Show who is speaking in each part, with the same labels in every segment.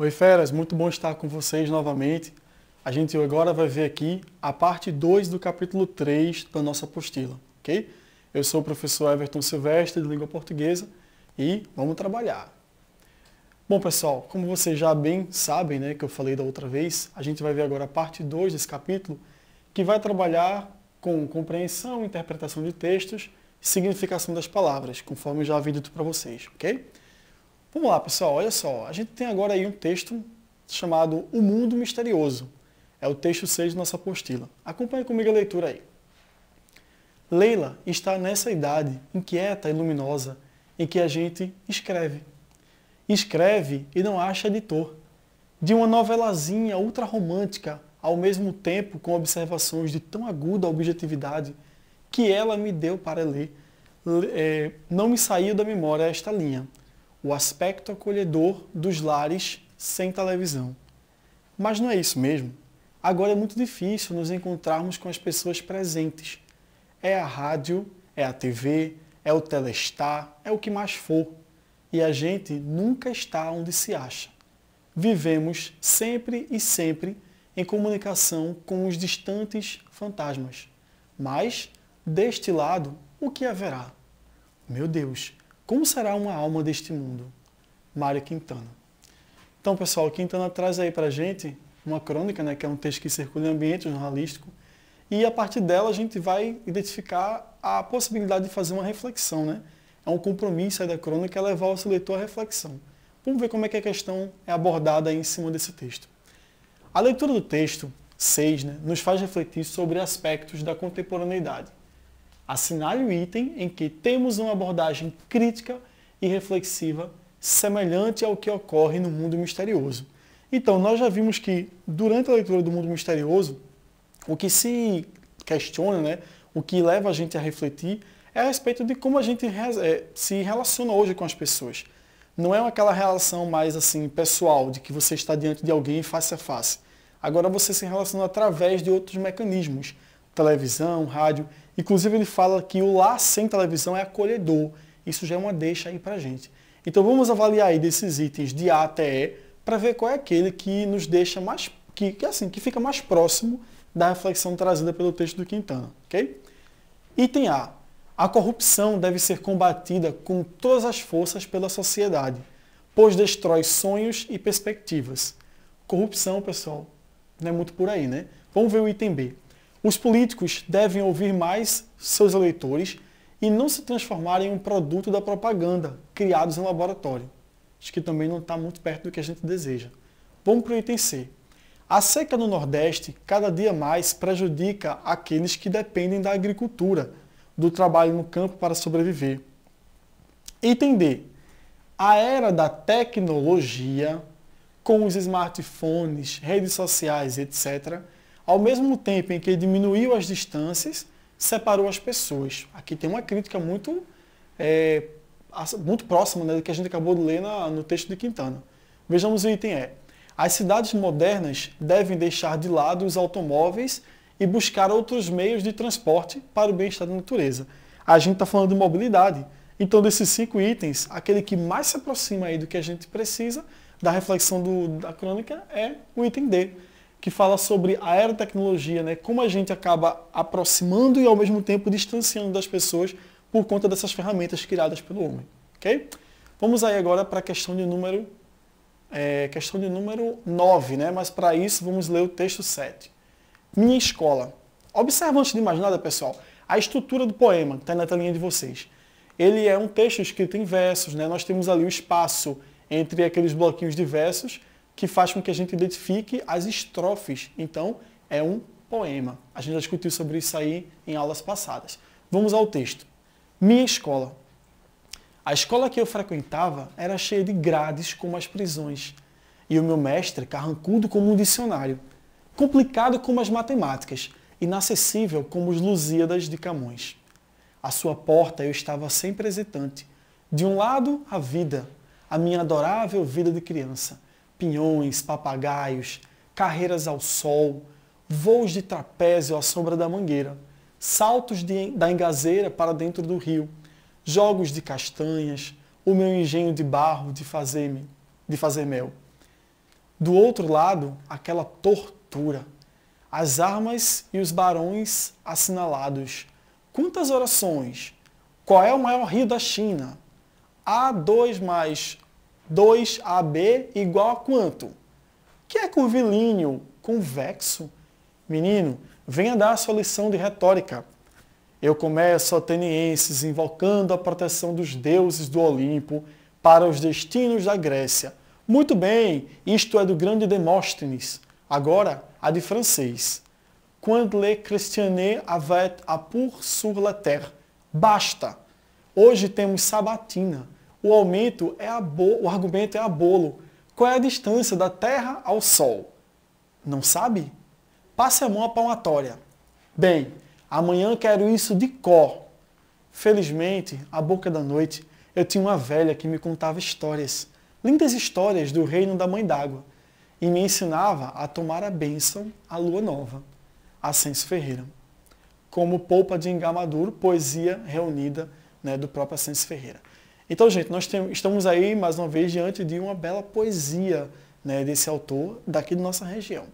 Speaker 1: Oi, feras, muito bom estar com vocês novamente. A gente agora vai ver aqui a parte 2 do capítulo 3 da nossa apostila, ok? Eu sou o professor Everton Silvestre, de língua portuguesa, e vamos trabalhar. Bom, pessoal, como vocês já bem sabem, né, que eu falei da outra vez, a gente vai ver agora a parte 2 desse capítulo, que vai trabalhar com compreensão, interpretação de textos e significação das palavras, conforme eu já havia dito para vocês, ok? Vamos lá, pessoal, olha só. A gente tem agora aí um texto chamado O Mundo Misterioso. É o texto 6 da nossa apostila. Acompanhe comigo a leitura aí. Leila está nessa idade inquieta e luminosa em que a gente escreve. Escreve e não acha editor. De uma novelazinha ultra romântica, ao mesmo tempo com observações de tão aguda objetividade que ela me deu para ler, é, não me saiu da memória esta linha o aspecto acolhedor dos lares sem televisão. Mas não é isso mesmo. Agora é muito difícil nos encontrarmos com as pessoas presentes. É a rádio, é a TV, é o telestar, é o que mais for. E a gente nunca está onde se acha. Vivemos sempre e sempre em comunicação com os distantes fantasmas. Mas, deste lado, o que haverá? Meu Deus, como será uma alma deste mundo? Mário Quintana. Então, pessoal, Quintana traz aí para gente uma crônica, né, que é um texto que circula em ambiente jornalístico, e a partir dela a gente vai identificar a possibilidade de fazer uma reflexão. Né? É um compromisso aí da crônica é levar o seu leitor à reflexão. Vamos ver como é que a questão é abordada aí em cima desse texto. A leitura do texto 6 né, nos faz refletir sobre aspectos da contemporaneidade Assinale o item em que temos uma abordagem crítica e reflexiva semelhante ao que ocorre no mundo misterioso. Então, nós já vimos que durante a leitura do mundo misterioso, o que se questiona, né, o que leva a gente a refletir, é a respeito de como a gente é, se relaciona hoje com as pessoas. Não é aquela relação mais assim pessoal, de que você está diante de alguém face a face. Agora você se relaciona através de outros mecanismos televisão, rádio. Inclusive ele fala que o lar sem televisão é acolhedor. Isso já é uma deixa aí pra gente. Então vamos avaliar aí desses itens de A até E para ver qual é aquele que nos deixa mais que, que assim, que fica mais próximo da reflexão trazida pelo texto do Quintana, OK? Item A. A corrupção deve ser combatida com todas as forças pela sociedade, pois destrói sonhos e perspectivas. Corrupção, pessoal, não é muito por aí, né? Vamos ver o item B. Os políticos devem ouvir mais seus eleitores e não se transformarem em um produto da propaganda criados em laboratório. Acho que também não está muito perto do que a gente deseja. Vamos para o item C. A seca no Nordeste cada dia mais prejudica aqueles que dependem da agricultura, do trabalho no campo para sobreviver. Item D. A era da tecnologia, com os smartphones, redes sociais, etc., ao mesmo tempo em que diminuiu as distâncias, separou as pessoas. Aqui tem uma crítica muito, é, muito próxima né, do que a gente acabou de ler na, no texto de Quintana. Vejamos o item E. As cidades modernas devem deixar de lado os automóveis e buscar outros meios de transporte para o bem-estar da natureza. A gente está falando de mobilidade. Então, desses cinco itens, aquele que mais se aproxima aí do que a gente precisa da reflexão do, da crônica é o item D, que fala sobre a aerotecnologia, né? como a gente acaba aproximando e ao mesmo tempo distanciando das pessoas por conta dessas ferramentas criadas pelo homem. Ok? Vamos aí agora para a questão de número é, questão de número 9, né? mas para isso vamos ler o texto 7. Minha escola. Observa antes de mais nada, pessoal, a estrutura do poema que está na telinha de vocês. Ele é um texto escrito em versos, né? nós temos ali o espaço entre aqueles bloquinhos de versos que faz com que a gente identifique as estrofes. Então, é um poema. A gente já discutiu sobre isso aí em aulas passadas. Vamos ao texto. Minha escola. A escola que eu frequentava era cheia de grades como as prisões, e o meu mestre carrancudo como um dicionário, complicado como as matemáticas, inacessível como os Lusíadas de Camões. À sua porta eu estava sempre hesitante. De um lado, a vida, a minha adorável vida de criança pinhões, papagaios, carreiras ao sol, voos de trapézio à sombra da mangueira, saltos de, da engazeira para dentro do rio, jogos de castanhas, o meu engenho de barro de fazer, de fazer mel. Do outro lado, aquela tortura, as armas e os barões assinalados. Quantas orações? Qual é o maior rio da China? a dois mais 2AB igual a quanto? Que é curvilíneo, convexo. Menino, venha dar a sua lição de retórica. Eu começo, atenienses, invocando a proteção dos deuses do Olimpo para os destinos da Grécia. Muito bem, isto é do grande Demóstenes. Agora, a de francês. Quand le Christiane avait à pour sur la terre. Basta! Hoje temos Sabatina o aumento é a o argumento é a bolo. Qual é a distância da Terra ao Sol? Não sabe? Passe a mão à palmatória. Bem, amanhã quero isso de cor. Felizmente, à boca da noite, eu tinha uma velha que me contava histórias, lindas histórias do reino da Mãe d'Água, e me ensinava a tomar a bênção à lua nova. Ascenso Ferreira. Como Polpa de Engamaduro, poesia reunida né, do próprio Ascenso Ferreira. Então, gente, nós temos, estamos aí, mais uma vez, diante de uma bela poesia né, desse autor daqui de nossa região.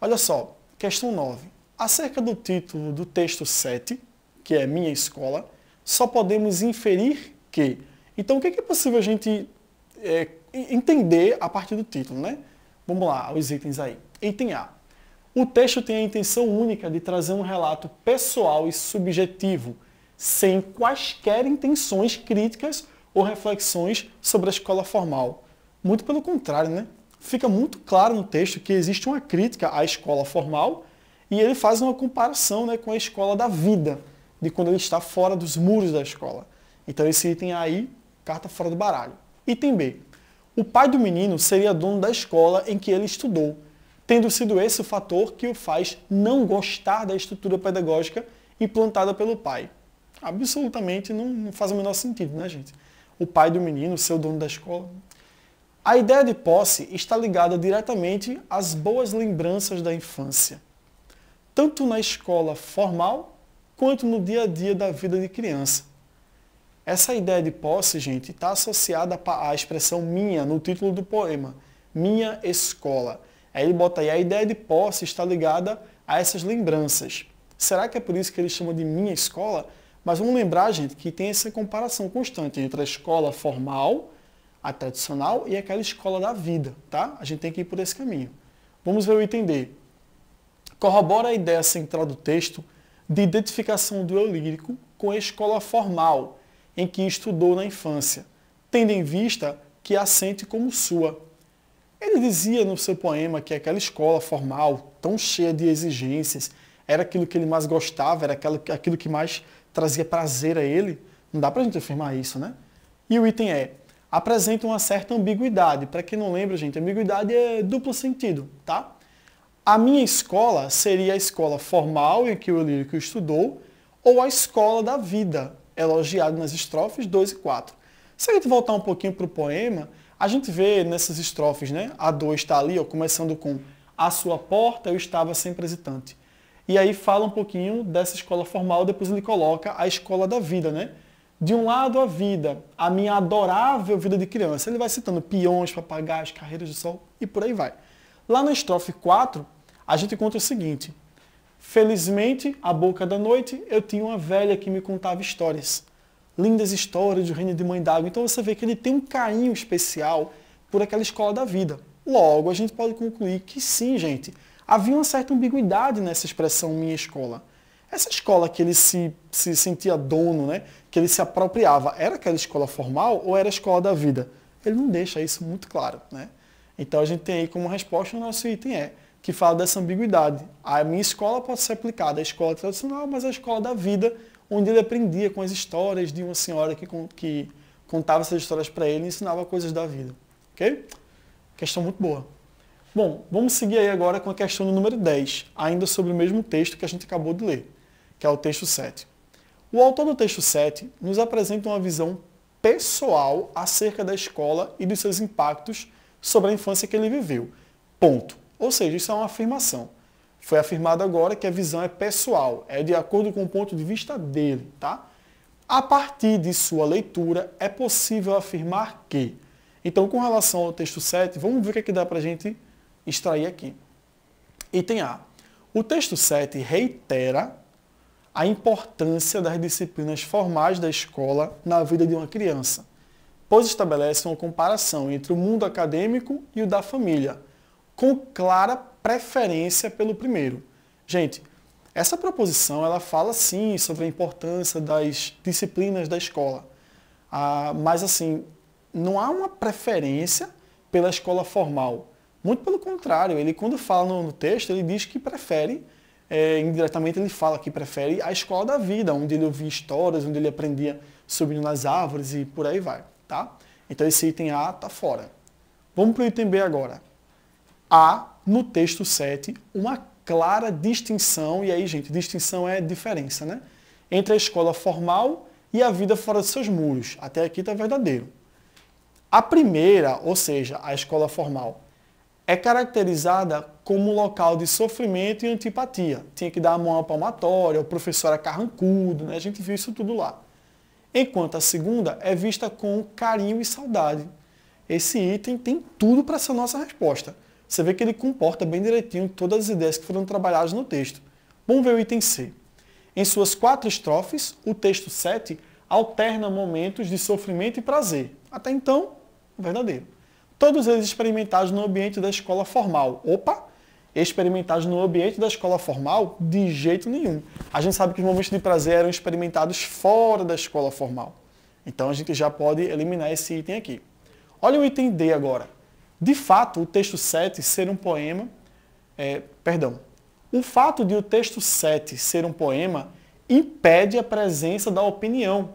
Speaker 1: Olha só, questão 9. Acerca do título do texto 7, que é Minha Escola, só podemos inferir que. Então, o é que é possível a gente é, entender a partir do título, né? Vamos lá, os itens aí. Item A. O texto tem a intenção única de trazer um relato pessoal e subjetivo sem quaisquer intenções críticas ou reflexões sobre a escola formal. Muito pelo contrário, né? Fica muito claro no texto que existe uma crítica à escola formal e ele faz uma comparação né, com a escola da vida, de quando ele está fora dos muros da escola. Então esse item é aí, carta fora do baralho. Item B. O pai do menino seria dono da escola em que ele estudou, tendo sido esse o fator que o faz não gostar da estrutura pedagógica implantada pelo pai absolutamente não, não faz o menor sentido, né, gente? O pai do menino, ser o dono da escola. A ideia de posse está ligada diretamente às boas lembranças da infância, tanto na escola formal quanto no dia a dia da vida de criança. Essa ideia de posse, gente, está associada à expressão minha no título do poema, Minha Escola. Aí ele bota aí, a ideia de posse está ligada a essas lembranças. Será que é por isso que ele chama de minha escola? Mas vamos lembrar, gente, que tem essa comparação constante entre a escola formal, a tradicional, e aquela escola da vida, tá? A gente tem que ir por esse caminho. Vamos ver o item D. Corrobora a ideia central do texto de identificação do eu lírico com a escola formal em que estudou na infância, tendo em vista que a sente como sua. Ele dizia no seu poema que aquela escola formal, tão cheia de exigências, era aquilo que ele mais gostava, era aquilo que mais trazia prazer a ele, não dá para a gente afirmar isso, né? E o item é, apresenta uma certa ambiguidade. Para quem não lembra, gente, ambiguidade é duplo sentido, tá? A minha escola seria a escola formal em que o lírico estudou, ou a escola da vida, elogiado nas estrofes 2 e 4. Se a gente voltar um pouquinho para o poema, a gente vê nessas estrofes, né? A 2 está ali, ó, começando com a sua porta eu estava sempre hesitante. E aí fala um pouquinho dessa escola formal, depois ele coloca a escola da vida, né? De um lado a vida, a minha adorável vida de criança. Ele vai citando peões, papagaios, carreiras de sol e por aí vai. Lá na estrofe 4, a gente encontra o seguinte: Felizmente, à boca da noite, eu tinha uma velha que me contava histórias. Lindas histórias do reino de mãe d'água. Então você vê que ele tem um carinho especial por aquela escola da vida. Logo, a gente pode concluir que sim, gente, havia uma certa ambiguidade nessa expressão minha escola. Essa escola que ele se, se sentia dono, né? que ele se apropriava, era aquela escola formal ou era a escola da vida? Ele não deixa isso muito claro. Né? Então a gente tem aí como resposta o nosso item é que fala dessa ambiguidade. A minha escola pode ser aplicada à escola tradicional, mas à escola da vida, onde ele aprendia com as histórias de uma senhora que, que contava essas histórias para ele e ensinava coisas da vida. Ok? Questão muito boa. Bom, vamos seguir aí agora com a questão do número 10, ainda sobre o mesmo texto que a gente acabou de ler, que é o texto 7. O autor do texto 7 nos apresenta uma visão pessoal acerca da escola e dos seus impactos sobre a infância que ele viveu. Ponto. Ou seja, isso é uma afirmação. Foi afirmado agora que a visão é pessoal, é de acordo com o ponto de vista dele, tá? A partir de sua leitura, é possível afirmar que. Então, com relação ao texto 7, vamos ver o que, é que dá para a gente extrair aqui. Item A. O texto 7 reitera a importância das disciplinas formais da escola na vida de uma criança, pois estabelece uma comparação entre o mundo acadêmico e o da família, com clara preferência pelo primeiro. Gente, essa proposição ela fala sim sobre a importância das disciplinas da escola, ah, mas assim não há uma preferência pela escola formal. Muito pelo contrário, ele quando fala no, no texto, ele diz que prefere, é, indiretamente ele fala que prefere a escola da vida, onde ele ouvia histórias, onde ele aprendia subindo nas árvores e por aí vai, tá? Então esse item A está fora. Vamos para o item B agora. Há, no texto 7, uma clara distinção, e aí, gente, distinção é diferença, né? Entre a escola formal e a vida fora dos seus muros. Até aqui está verdadeiro. A primeira, ou seja, a escola formal, é caracterizada como local de sofrimento e antipatia. Tinha que dar a mão à palmatória, o professor era é carrancudo, né? a gente viu isso tudo lá. Enquanto a segunda é vista com carinho e saudade. Esse item tem tudo para ser a nossa resposta. Você vê que ele comporta bem direitinho todas as ideias que foram trabalhadas no texto. Vamos ver o item C. Em suas quatro estrofes, o texto 7 alterna momentos de sofrimento e prazer. Até então, verdadeiro todos eles experimentados no ambiente da escola formal. Opa! Experimentados no ambiente da escola formal? De jeito nenhum. A gente sabe que os momentos de prazer eram experimentados fora da escola formal. Então a gente já pode eliminar esse item aqui. Olha o item D agora. De fato, o texto 7 ser um poema. É, perdão. O fato de o texto 7 ser um poema impede a presença da opinião,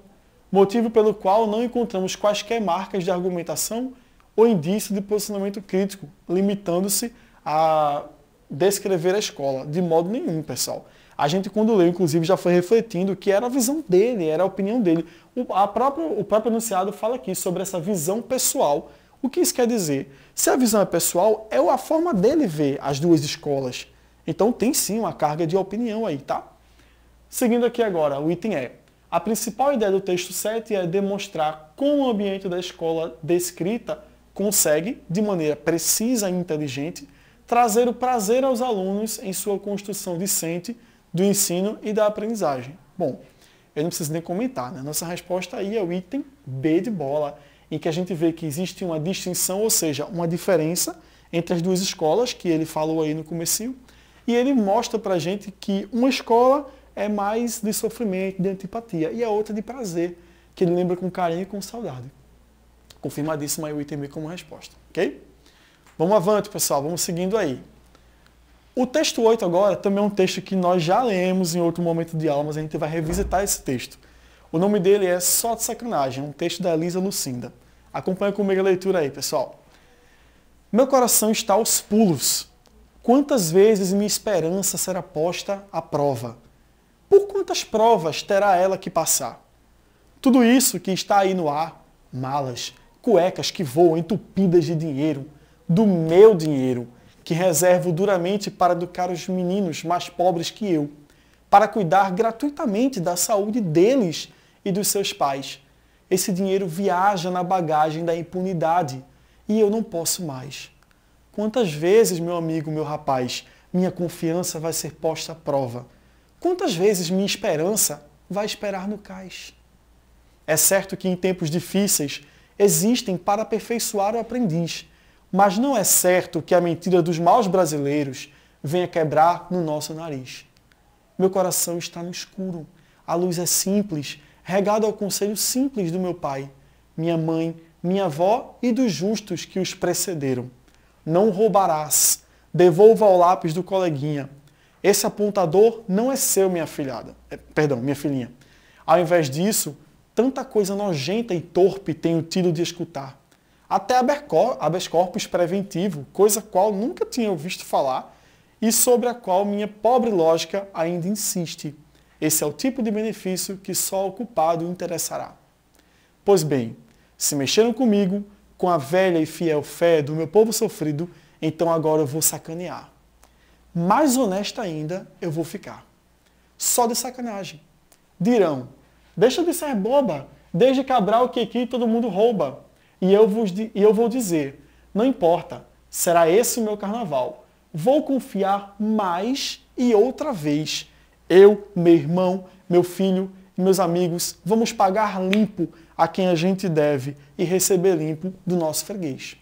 Speaker 1: motivo pelo qual não encontramos quaisquer marcas de argumentação ou indício de posicionamento crítico, limitando-se a descrever a escola. De modo nenhum, pessoal. A gente, quando leu, inclusive, já foi refletindo que era a visão dele, era a opinião dele. O, a própria, o próprio enunciado fala aqui sobre essa visão pessoal. O que isso quer dizer? Se a visão é pessoal, é a forma dele ver as duas escolas. Então tem sim uma carga de opinião aí, tá? Seguindo aqui agora, o item é. A principal ideia do texto 7 é demonstrar como o ambiente da escola descrita consegue, de maneira precisa e inteligente, trazer o prazer aos alunos em sua construção decente do ensino e da aprendizagem. Bom, eu não preciso nem comentar, né? Nossa resposta aí é o item B de bola, em que a gente vê que existe uma distinção, ou seja, uma diferença entre as duas escolas que ele falou aí no começo e ele mostra para a gente que uma escola é mais de sofrimento, de antipatia, e a outra de prazer, que ele lembra com carinho e com saudade. Confirmadíssimo aí o item B como resposta, ok? Vamos avante, pessoal, vamos seguindo aí. O texto 8 agora também é um texto que nós já lemos em outro momento de aula, mas a gente vai revisitar esse texto. O nome dele é Só de Sacanagem, um texto da Elisa Lucinda. Acompanha comigo a leitura aí, pessoal. Meu coração está aos pulos. Quantas vezes minha esperança será posta à prova? Por quantas provas terá ela que passar? Tudo isso que está aí no ar, malas, cuecas que voam entupidas de dinheiro, do meu dinheiro, que reservo duramente para educar os meninos mais pobres que eu, para cuidar gratuitamente da saúde deles e dos seus pais. Esse dinheiro viaja na bagagem da impunidade e eu não posso mais. Quantas vezes, meu amigo, meu rapaz, minha confiança vai ser posta à prova? Quantas vezes minha esperança vai esperar no cais? É certo que em tempos difíceis existem para aperfeiçoar o aprendiz. Mas não é certo que a mentira dos maus brasileiros venha quebrar no nosso nariz. Meu coração está no escuro. A luz é simples, regada ao conselho simples do meu pai, minha mãe, minha avó e dos justos que os precederam. Não roubarás. Devolva o lápis do coleguinha. Esse apontador não é seu, minha filhada. É, perdão, minha filhinha. Ao invés disso, Tanta coisa nojenta e torpe tenho tido de escutar. Até habeas corpus preventivo, coisa qual nunca tinha ouvido falar e sobre a qual minha pobre lógica ainda insiste. Esse é o tipo de benefício que só o culpado interessará. Pois bem, se mexeram comigo, com a velha e fiel fé do meu povo sofrido, então agora eu vou sacanear. Mais honesta ainda, eu vou ficar. Só de sacanagem. Dirão, Deixa de ser boba. Desde Cabral que aqui todo mundo rouba. E eu, vos, e eu vou dizer, não importa, será esse o meu carnaval. Vou confiar mais e outra vez. Eu, meu irmão, meu filho e meus amigos, vamos pagar limpo a quem a gente deve e receber limpo do nosso freguês.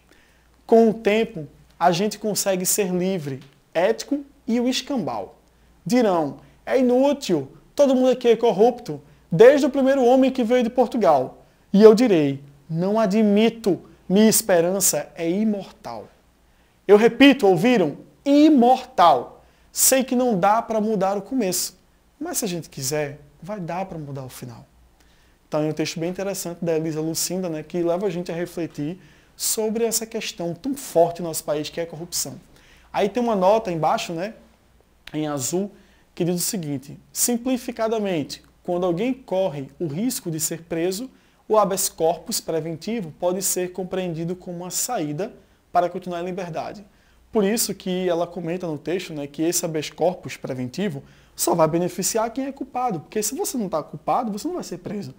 Speaker 1: Com o tempo, a gente consegue ser livre, ético e o escambau. Dirão, é inútil, todo mundo aqui é corrupto desde o primeiro homem que veio de Portugal. E eu direi: Não admito, minha esperança é imortal. Eu repito, ouviram? Imortal. Sei que não dá para mudar o começo, mas se a gente quiser, vai dar para mudar o final. Então é um texto bem interessante da Elisa Lucinda, né, que leva a gente a refletir sobre essa questão tão forte no nosso país que é a corrupção. Aí tem uma nota embaixo, né, em azul, que diz o seguinte: simplificadamente, quando alguém corre o risco de ser preso, o habeas corpus preventivo pode ser compreendido como uma saída para continuar em liberdade. Por isso que ela comenta no texto né, que esse habeas corpus preventivo só vai beneficiar quem é culpado, porque se você não está culpado, você não vai ser preso.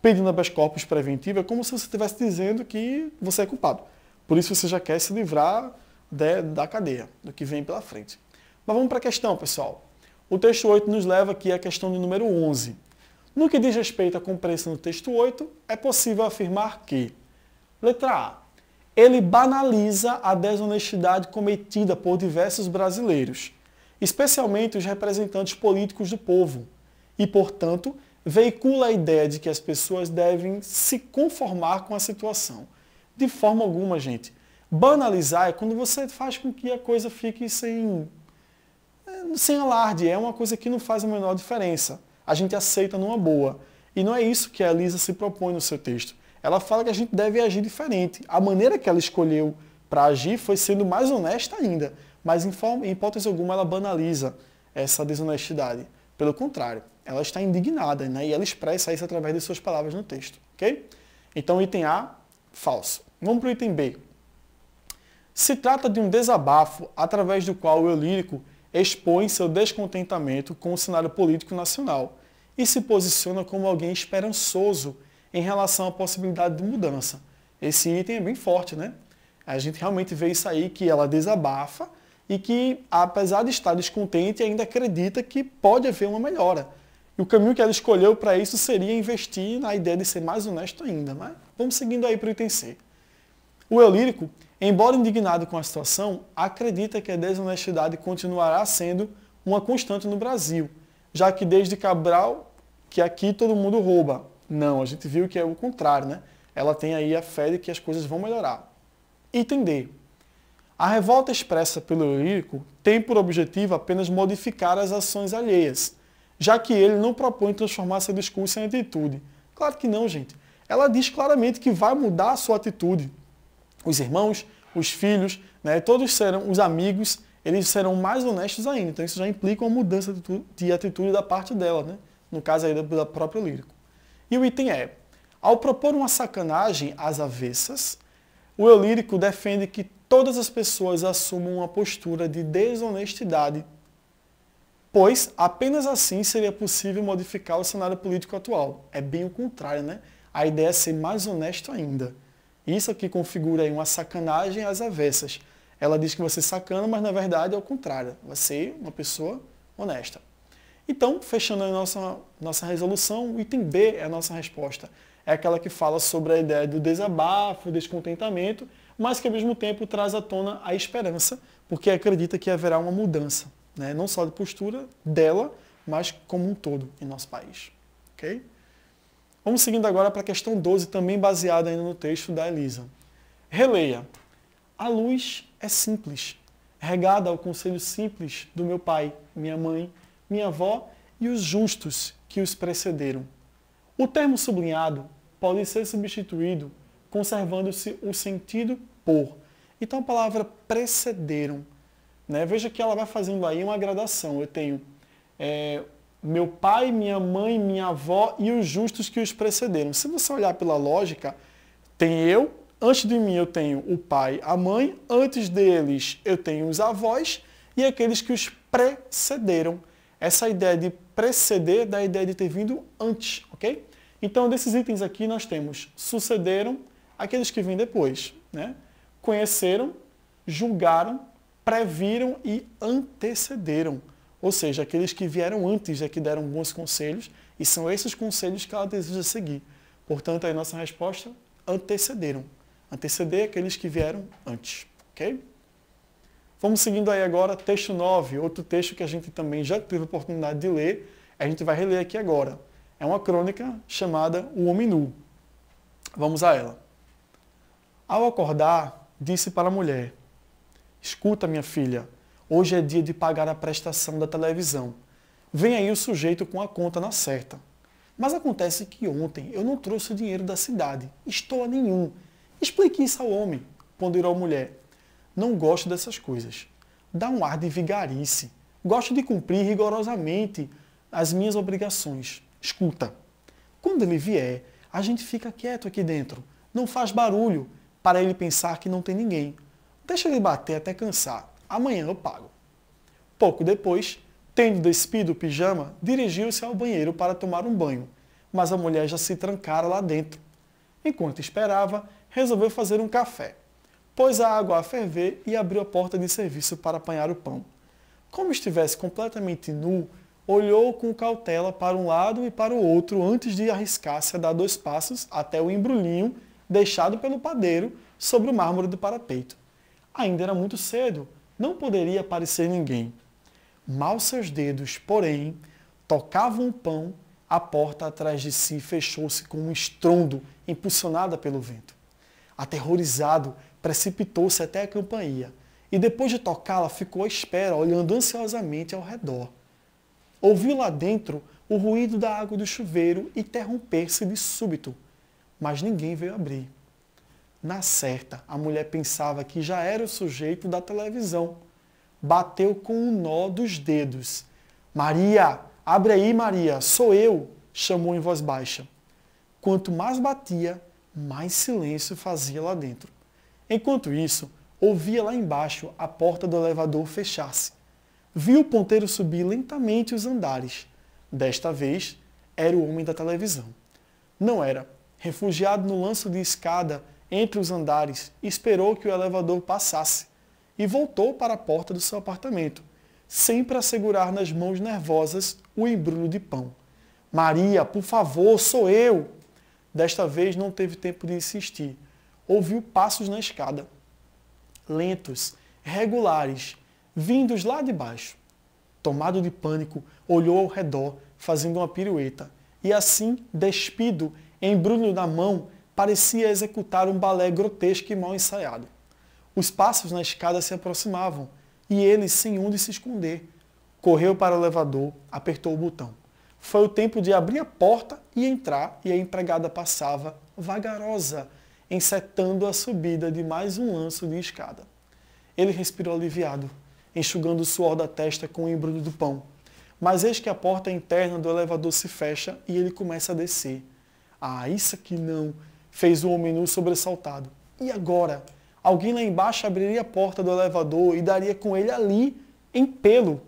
Speaker 1: Pedindo habeas corpus preventivo é como se você estivesse dizendo que você é culpado. Por isso você já quer se livrar de, né, da cadeia, do que vem pela frente. Mas vamos para a questão, pessoal. O texto 8 nos leva aqui à questão de número 11. No que diz respeito à compreensão do texto 8, é possível afirmar que, letra A, ele banaliza a desonestidade cometida por diversos brasileiros, especialmente os representantes políticos do povo, e, portanto, veicula a ideia de que as pessoas devem se conformar com a situação. De forma alguma, gente. Banalizar é quando você faz com que a coisa fique sem sem alarde, é uma coisa que não faz a menor diferença. A gente aceita numa boa. E não é isso que a Elisa se propõe no seu texto. Ela fala que a gente deve agir diferente. A maneira que ela escolheu para agir foi sendo mais honesta ainda, mas em, forma, em hipótese alguma ela banaliza essa desonestidade. Pelo contrário, ela está indignada né? e ela expressa isso através de suas palavras no texto. ok? Então, item A, falso. Vamos para o item B. Se trata de um desabafo através do qual o eu lírico expõe seu descontentamento com o cenário político nacional e se posiciona como alguém esperançoso em relação à possibilidade de mudança. Esse item é bem forte, né? A gente realmente vê isso aí, que ela desabafa e que, apesar de estar descontente, ainda acredita que pode haver uma melhora. E o caminho que ela escolheu para isso seria investir na ideia de ser mais honesto ainda, mas né? vamos seguindo aí para o item C. O eu lírico embora indignado com a situação, acredita que a desonestidade continuará sendo uma constante no Brasil, já que desde Cabral, que aqui todo mundo rouba. Não, a gente viu que é o contrário, né? Ela tem aí a fé de que as coisas vão melhorar. Item D. A revolta expressa pelo Eurírico tem por objetivo apenas modificar as ações alheias, já que ele não propõe transformar seu discurso em atitude. Claro que não, gente. Ela diz claramente que vai mudar a sua atitude, os irmãos, os filhos, né, todos serão, os amigos, eles serão mais honestos ainda. Então isso já implica uma mudança de atitude da parte dela, né? no caso aí da própria lírico. E o item é, ao propor uma sacanagem às avessas, o eu lírico defende que todas as pessoas assumam uma postura de desonestidade, pois apenas assim seria possível modificar o cenário político atual. É bem o contrário, né? A ideia é ser mais honesto ainda. Isso aqui configura aí uma sacanagem às avessas. Ela diz que você é sacana, mas na verdade é o contrário. Você é uma pessoa honesta. Então, fechando a nossa, nossa resolução, o item B é a nossa resposta. É aquela que fala sobre a ideia do desabafo, descontentamento, mas que ao mesmo tempo traz à tona a esperança, porque acredita que haverá uma mudança, né? não só de postura dela, mas como um todo em nosso país. ok? Vamos seguindo agora para a questão 12, também baseada ainda no texto da Elisa. Releia. A luz é simples, regada ao conselho simples do meu pai, minha mãe, minha avó e os justos que os precederam. O termo sublinhado pode ser substituído conservando-se o sentido por. Então a palavra precederam. Né? Veja que ela vai fazendo aí uma gradação. Eu tenho é, meu pai, minha mãe, minha avó e os justos que os precederam. Se você olhar pela lógica, tem eu, antes de mim eu tenho o pai, a mãe, antes deles eu tenho os avós e aqueles que os precederam. Essa é ideia de preceder da ideia de ter vindo antes, ok? Então, desses itens aqui nós temos sucederam, aqueles que vêm depois, né? Conheceram, julgaram, previram e antecederam. Ou seja, aqueles que vieram antes é que deram bons conselhos e são esses conselhos que ela deseja seguir. Portanto, aí nossa resposta, antecederam. Anteceder aqueles que vieram antes, ok? Vamos seguindo aí agora, texto 9, outro texto que a gente também já teve oportunidade de ler, a gente vai reler aqui agora. É uma crônica chamada O Homem Nu. Vamos a ela. Ao acordar, disse para a mulher: Escuta, minha filha, Hoje é dia de pagar a prestação da televisão. Vem aí o sujeito com a conta na certa. Mas acontece que ontem eu não trouxe o dinheiro da cidade. Estou a nenhum. Explique isso ao homem, ponderou a mulher. Não gosto dessas coisas. Dá um ar de vigarice. Gosto de cumprir rigorosamente as minhas obrigações. Escuta, quando ele vier, a gente fica quieto aqui dentro. Não faz barulho para ele pensar que não tem ninguém. Deixa ele bater até cansar. Amanhã eu pago. Pouco depois, tendo despido o pijama, dirigiu-se ao banheiro para tomar um banho, mas a mulher já se trancara lá dentro. Enquanto esperava, resolveu fazer um café. Pôs a água a ferver e abriu a porta de serviço para apanhar o pão. Como estivesse completamente nu, olhou com cautela para um lado e para o outro antes de arriscar-se a dar dois passos até o embrulhinho deixado pelo padeiro sobre o mármore do parapeito. Ainda era muito cedo, não poderia aparecer ninguém. Mal seus dedos, porém, tocavam o pão, a porta atrás de si fechou-se com um estrondo, impulsionada pelo vento. Aterrorizado, precipitou-se até a campainha e, depois de tocá-la, ficou à espera, olhando ansiosamente ao redor. Ouviu lá dentro o ruído da água do chuveiro interromper-se de súbito, mas ninguém veio abrir. Na certa, a mulher pensava que já era o sujeito da televisão. Bateu com um nó dos dedos. Maria, abre aí, Maria, sou eu, chamou em voz baixa. Quanto mais batia, mais silêncio fazia lá dentro. Enquanto isso, ouvia lá embaixo a porta do elevador fechar-se. Viu o ponteiro subir lentamente os andares. Desta vez, era o homem da televisão. Não era. Refugiado no lanço de escada, entre os andares, esperou que o elevador passasse e voltou para a porta do seu apartamento, sempre a segurar nas mãos nervosas o embrulho de pão. Maria, por favor, sou eu! Desta vez não teve tempo de insistir. Ouviu passos na escada, lentos, regulares, vindos lá de baixo. Tomado de pânico, olhou ao redor, fazendo uma pirueta, e assim, despido, embrulho na mão, parecia executar um balé grotesco e mal ensaiado. Os passos na escada se aproximavam e ele, sem onde se esconder, correu para o elevador, apertou o botão. Foi o tempo de abrir a porta e entrar, e a empregada passava, vagarosa, encetando a subida de mais um lanço de escada. Ele respirou aliviado, enxugando o suor da testa com o embrulho do pão. Mas eis que a porta interna do elevador se fecha e ele começa a descer. Ah, isso aqui não! fez o um homem nu sobressaltado. E agora? Alguém lá embaixo abriria a porta do elevador e daria com ele ali, em pelo.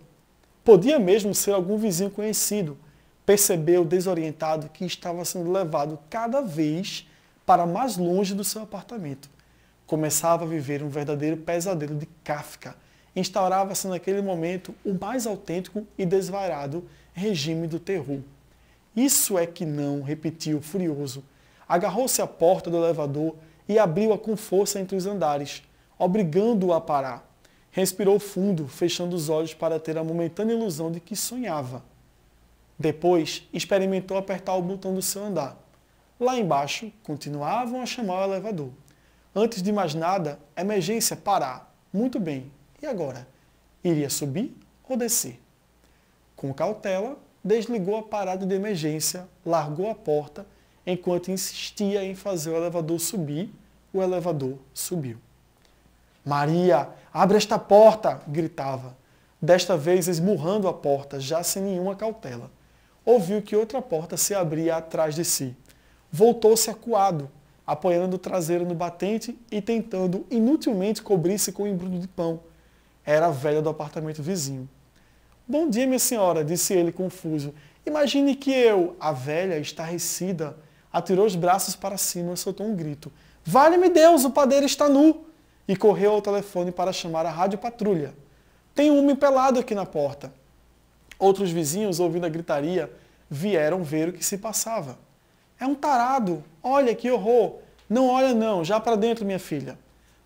Speaker 1: Podia mesmo ser algum vizinho conhecido. Percebeu, desorientado, que estava sendo levado cada vez para mais longe do seu apartamento. Começava a viver um verdadeiro pesadelo de Kafka. Instaurava-se naquele momento o mais autêntico e desvairado regime do terror. Isso é que não, repetiu furioso agarrou-se à porta do elevador e abriu-a com força entre os andares, obrigando-o a parar. Respirou fundo, fechando os olhos para ter a momentânea ilusão de que sonhava. Depois, experimentou apertar o botão do seu andar. Lá embaixo, continuavam a chamar o elevador. Antes de mais nada, emergência parar. Muito bem. E agora? Iria subir ou descer? Com cautela, desligou a parada de emergência, largou a porta enquanto insistia em fazer o elevador subir, o elevador subiu. Maria, abre esta porta! gritava, desta vez esmurrando a porta, já sem nenhuma cautela. Ouviu que outra porta se abria atrás de si. Voltou-se acuado, apoiando o traseiro no batente e tentando inutilmente cobrir-se com o um embrulho de pão. Era a velha do apartamento vizinho. Bom dia, minha senhora, disse ele confuso. Imagine que eu, a velha, estarrecida, atirou os braços para cima e soltou um grito. Vale-me Deus, o padeiro está nu! E correu ao telefone para chamar a rádio patrulha. Tem um homem pelado aqui na porta. Outros vizinhos, ouvindo a gritaria, vieram ver o que se passava. É um tarado! Olha que horror! Não olha não, já para dentro, minha filha.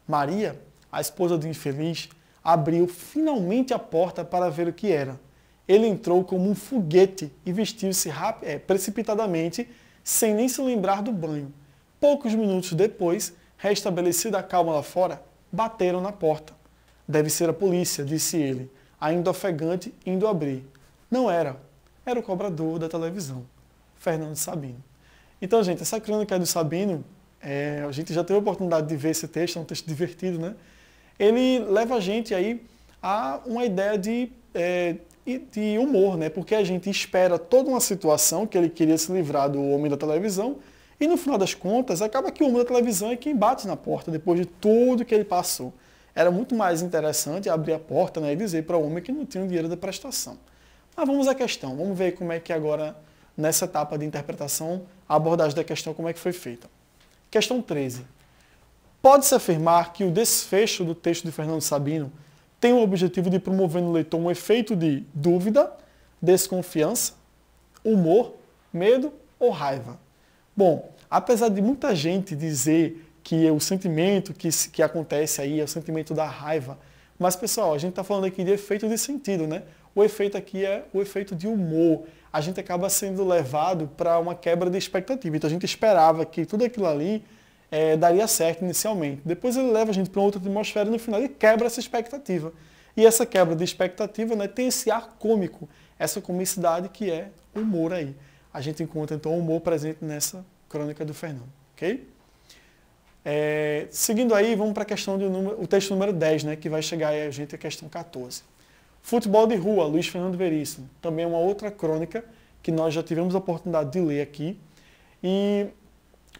Speaker 1: Maria, a esposa do infeliz, abriu finalmente a porta para ver o que era. Ele entrou como um foguete e vestiu-se é, precipitadamente sem nem se lembrar do banho. Poucos minutos depois, restabelecida a calma lá fora, bateram na porta. Deve ser a polícia, disse ele, ainda ofegante, indo abrir. Não era. Era o cobrador da televisão, Fernando Sabino. Então, gente, essa crônica do Sabino, é, a gente já teve a oportunidade de ver esse texto, é um texto divertido, né? Ele leva a gente aí a uma ideia de é, e de humor, né? Porque a gente espera toda uma situação que ele queria se livrar do homem da televisão e no final das contas acaba que o homem da televisão é quem bate na porta depois de tudo que ele passou. Era muito mais interessante abrir a porta né, e dizer para o homem que não tinha o dinheiro da prestação. Mas vamos à questão, vamos ver como é que agora, nessa etapa de interpretação, a abordagem da questão, como é que foi feita. Questão 13. Pode-se afirmar que o desfecho do texto de Fernando Sabino tem o objetivo de promover no leitor um efeito de dúvida, desconfiança, humor, medo ou raiva. Bom, apesar de muita gente dizer que é o sentimento que, que acontece aí é o sentimento da raiva, mas pessoal, a gente está falando aqui de efeito de sentido, né? O efeito aqui é o efeito de humor. A gente acaba sendo levado para uma quebra de expectativa. Então a gente esperava que tudo aquilo ali é, daria certo inicialmente. Depois ele leva a gente para outra atmosfera e no final ele quebra essa expectativa. E essa quebra de expectativa né, tem esse ar cômico, essa comicidade que é humor aí. A gente encontra então o humor presente nessa crônica do Fernando, ok? É, seguindo aí, vamos para a questão do número, o texto número 10, né, que vai chegar aí a gente a questão 14. Futebol de Rua, Luiz Fernando Veríssimo. Também é uma outra crônica que nós já tivemos a oportunidade de ler aqui. E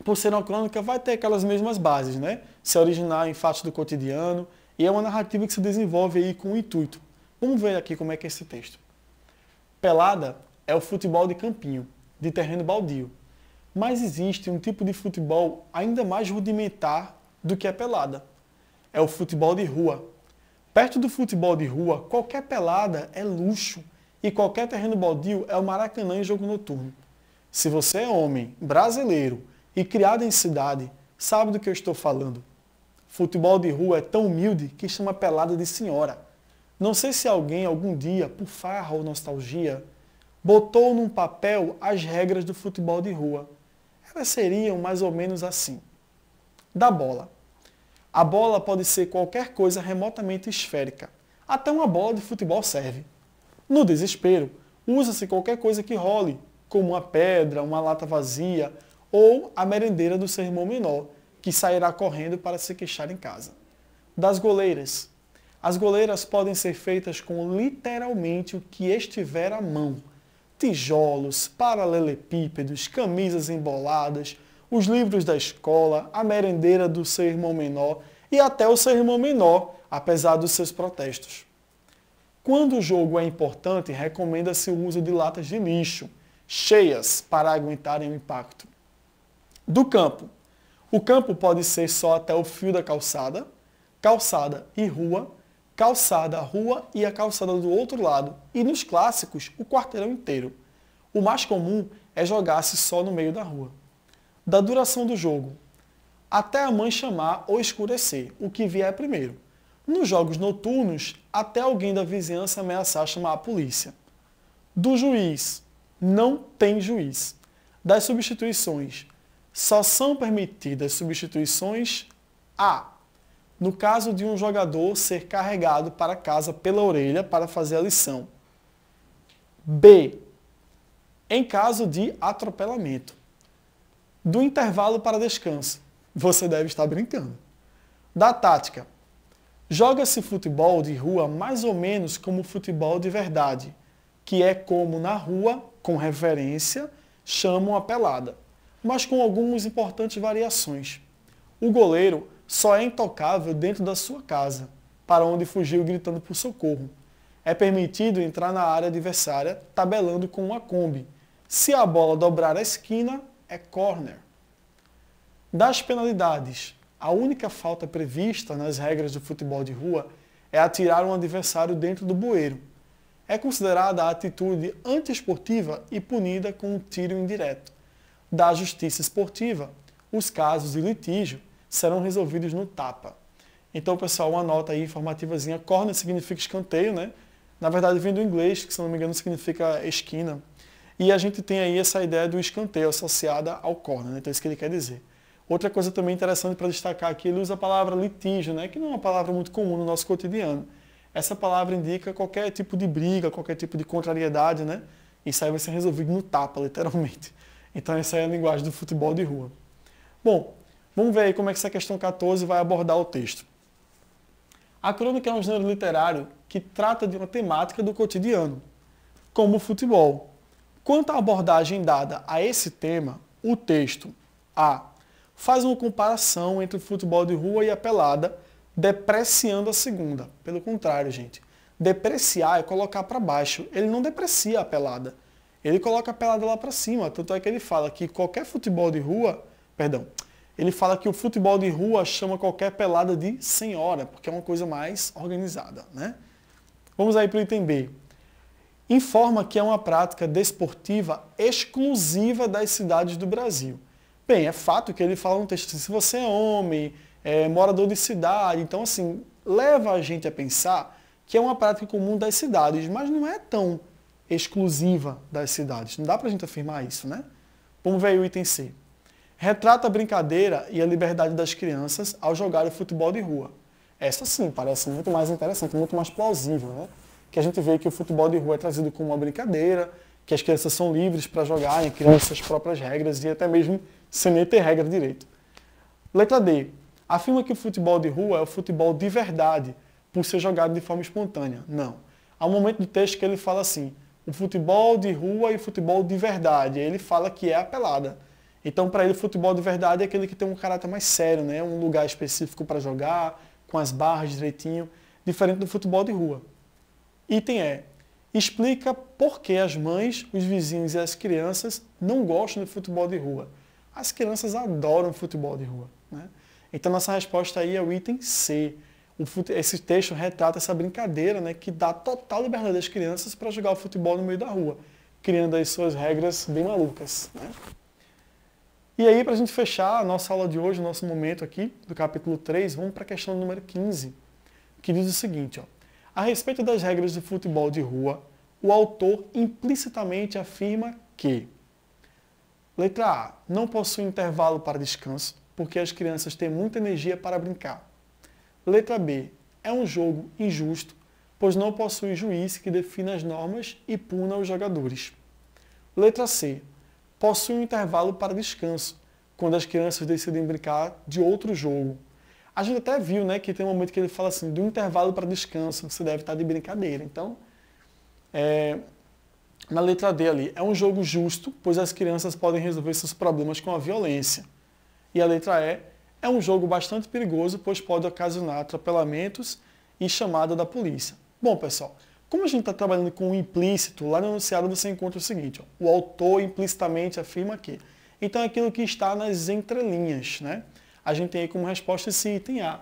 Speaker 1: por ser uma crônica, vai ter aquelas mesmas bases, né? Se originar em fatos do cotidiano, e é uma narrativa que se desenvolve aí com o intuito. Vamos ver aqui como é que é esse texto. Pelada é o futebol de campinho, de terreno baldio. Mas existe um tipo de futebol ainda mais rudimentar do que a pelada. É o futebol de rua. Perto do futebol de rua, qualquer pelada é luxo e qualquer terreno baldio é o Maracanã em jogo noturno. Se você é homem, brasileiro, e criado em cidade, sabe do que eu estou falando. Futebol de rua é tão humilde que chama pelada de senhora. Não sei se alguém, algum dia, por farra ou nostalgia, botou num papel as regras do futebol de rua. Elas seriam mais ou menos assim. Da bola. A bola pode ser qualquer coisa remotamente esférica. Até uma bola de futebol serve. No desespero, usa-se qualquer coisa que role, como uma pedra, uma lata vazia, ou a merendeira do seu irmão menor, que sairá correndo para se queixar em casa. Das goleiras. As goleiras podem ser feitas com literalmente o que estiver à mão. Tijolos, paralelepípedos, camisas emboladas, os livros da escola, a merendeira do seu irmão menor e até o seu irmão menor, apesar dos seus protestos. Quando o jogo é importante, recomenda-se o uso de latas de lixo, cheias, para aguentarem o impacto do campo. O campo pode ser só até o fio da calçada, calçada e rua, calçada, rua e a calçada do outro lado, e nos clássicos, o quarteirão inteiro. O mais comum é jogar-se só no meio da rua. Da duração do jogo, até a mãe chamar ou escurecer, o que vier primeiro. Nos jogos noturnos, até alguém da vizinhança ameaçar chamar a polícia. Do juiz, não tem juiz. Das substituições, só são permitidas substituições a. No caso de um jogador ser carregado para casa pela orelha para fazer a lição. B. Em caso de atropelamento. Do intervalo para descanso. Você deve estar brincando. Da tática. Joga-se futebol de rua mais ou menos como futebol de verdade, que é como na rua, com referência chamam a pelada mas com algumas importantes variações. O goleiro só é intocável dentro da sua casa, para onde fugiu gritando por socorro. É permitido entrar na área adversária tabelando com uma Kombi. Se a bola dobrar a esquina, é corner. Das penalidades, a única falta prevista nas regras do futebol de rua é atirar um adversário dentro do bueiro. É considerada a atitude antiesportiva e punida com um tiro indireto da Justiça Esportiva. Os casos de litígio serão resolvidos no TAPA. Então, pessoal, uma nota aí informativazinha. Corner significa escanteio, né? Na verdade, vem do inglês, que se não me engano significa esquina. E a gente tem aí essa ideia do escanteio associada ao corner, né? então é isso que ele quer dizer. Outra coisa também interessante para destacar aqui, ele usa a palavra litígio, né? que não é uma palavra muito comum no nosso cotidiano. Essa palavra indica qualquer tipo de briga, qualquer tipo de contrariedade, né? Isso aí vai ser resolvido no tapa, literalmente. Então essa é a linguagem do futebol de rua. Bom, vamos ver aí como é que essa questão 14 vai abordar o texto. A crônica é um gênero literário que trata de uma temática do cotidiano, como o futebol. Quanto à abordagem dada a esse tema, o texto A faz uma comparação entre o futebol de rua e a pelada, depreciando a segunda. Pelo contrário, gente. Depreciar é colocar para baixo. Ele não deprecia a pelada ele coloca a pelada lá para cima. Tanto é que ele fala que qualquer futebol de rua, perdão, ele fala que o futebol de rua chama qualquer pelada de senhora, porque é uma coisa mais organizada, né? Vamos aí para o item B. Informa que é uma prática desportiva exclusiva das cidades do Brasil. Bem, é fato que ele fala no texto assim, se você é homem, é morador de cidade, então assim, leva a gente a pensar que é uma prática comum das cidades, mas não é tão exclusiva das cidades. Não dá para a gente afirmar isso, né? Vamos ver aí o item C. Retrata a brincadeira e a liberdade das crianças ao jogar o futebol de rua. Essa sim, parece muito mais interessante, muito mais plausível, né? Que a gente vê que o futebol de rua é trazido como uma brincadeira, que as crianças são livres para jogar, criam suas próprias regras e até mesmo sem nem ter regra direito. Letra D. Afirma que o futebol de rua é o futebol de verdade, por ser jogado de forma espontânea. Não. Há um momento do texto que ele fala assim: o futebol de rua e o futebol de verdade. Ele fala que é a pelada. Então, para ele, o futebol de verdade é aquele que tem um caráter mais sério, né? um lugar específico para jogar, com as barras direitinho, diferente do futebol de rua. Item é, explica por que as mães, os vizinhos e as crianças não gostam de futebol de rua. As crianças adoram futebol de rua. Né? Então, nossa resposta aí é o item C, esse texto retrata essa brincadeira né, que dá total liberdade às crianças para jogar o futebol no meio da rua, criando aí suas regras bem malucas. Né? E aí, para a gente fechar a nossa aula de hoje, o nosso momento aqui do capítulo 3, vamos para a questão número 15, que diz o seguinte: ó, A respeito das regras do futebol de rua, o autor implicitamente afirma que. Letra A. Não possui intervalo para descanso, porque as crianças têm muita energia para brincar. Letra B. É um jogo injusto, pois não possui juiz que defina as normas e puna os jogadores. Letra C. Possui um intervalo para descanso, quando as crianças decidem brincar de outro jogo. A gente até viu né, que tem um momento que ele fala assim, do intervalo para descanso, você deve estar de brincadeira. Então, é, na letra D ali, é um jogo justo, pois as crianças podem resolver seus problemas com a violência. E a letra E é um jogo bastante perigoso, pois pode ocasionar atropelamentos e chamada da polícia. Bom, pessoal, como a gente está trabalhando com o implícito, lá no enunciado você encontra o seguinte, ó, o autor implicitamente afirma que. Então, é aquilo que está nas entrelinhas, né? A gente tem aí como resposta esse item A.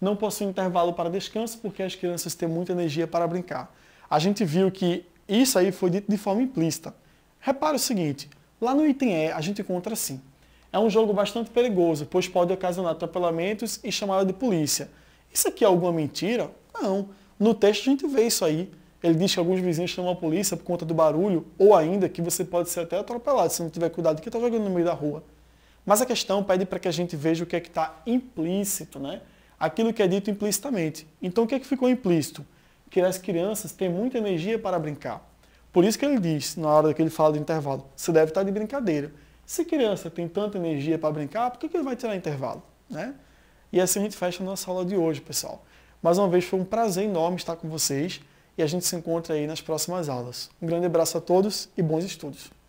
Speaker 1: Não possui intervalo para descanso porque as crianças têm muita energia para brincar. A gente viu que isso aí foi dito de forma implícita. Repara o seguinte, lá no item E a gente encontra assim, é um jogo bastante perigoso, pois pode ocasionar atropelamentos e chamada de polícia. Isso aqui é alguma mentira? Não. No texto a gente vê isso aí. Ele diz que alguns vizinhos chamam a polícia por conta do barulho, ou ainda que você pode ser até atropelado se não tiver cuidado que está jogando no meio da rua. Mas a questão pede para que a gente veja o que é que está implícito, né? Aquilo que é dito implicitamente. Então o que é que ficou implícito? Que as crianças têm muita energia para brincar. Por isso que ele diz, na hora que ele fala do intervalo, você deve estar tá de brincadeira. Se criança tem tanta energia para brincar, por que, que ele vai tirar intervalo? Né? E assim a gente fecha a nossa aula de hoje, pessoal. Mais uma vez, foi um prazer enorme estar com vocês e a gente se encontra aí nas próximas aulas. Um grande abraço a todos e bons estudos!